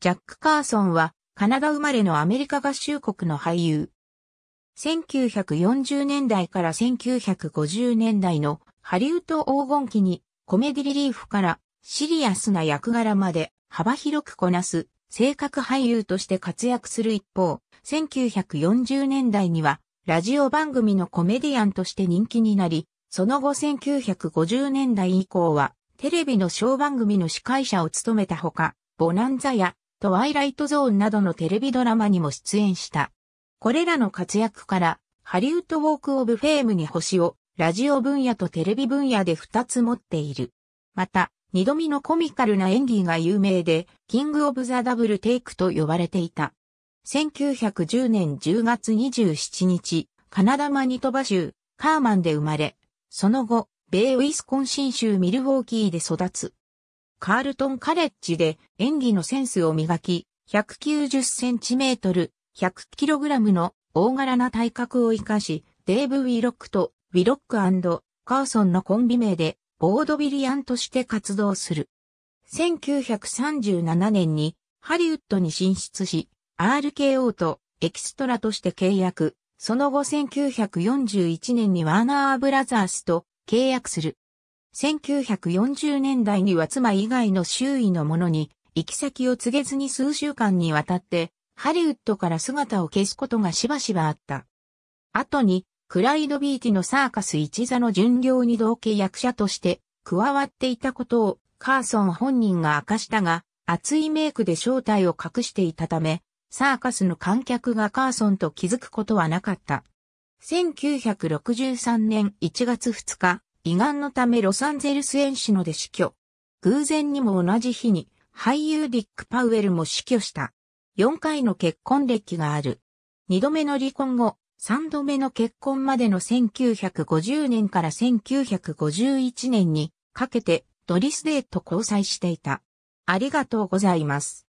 ジャック・カーソンは、カナダ生まれのアメリカ合衆国の俳優。1940年代から1950年代のハリウッド黄金期にコメディリリーフからシリアスな役柄まで幅広くこなす性格俳優として活躍する一方、1940年代にはラジオ番組のコメディアンとして人気になり、その後1950年代以降はテレビの小番組の司会者を務めたほか、ボナンザやトワイライトゾーンなどのテレビドラマにも出演した。これらの活躍から、ハリウッドウォークオブフェームに星を、ラジオ分野とテレビ分野で二つ持っている。また、二度見のコミカルな演技が有名で、キングオブザダブルテイクと呼ばれていた。1910年10月27日、カナダマニトバ州、カーマンで生まれ、その後、米ウィスコンシン州ミルウォーキーで育つ。カールトンカレッジで演技のセンスを磨き、190センチメートル、100キログラムの大柄な体格を生かし、デーブ・ウィロックとウィロックカーソンのコンビ名でボードビリアンとして活動する。1937年にハリウッドに進出し、RKO とエキストラとして契約、その後1941年にワーナーブラザースと契約する。1940年代には妻以外の周囲の者に、行き先を告げずに数週間にわたって、ハリウッドから姿を消すことがしばしばあった。後に、クライド・ビーティのサーカス一座の巡業に同系役者として加わっていたことをカーソン本人が明かしたが、熱いメイクで正体を隠していたため、サーカスの観客がカーソンと気づくことはなかった。1963年1月2日、胃がんのためロサンゼルス遠視ので死去。偶然にも同じ日に俳優ディック・パウエルも死去した。4回の結婚歴がある。2度目の離婚後、3度目の結婚までの1950年から1951年にかけてドリスデーと交際していた。ありがとうございます。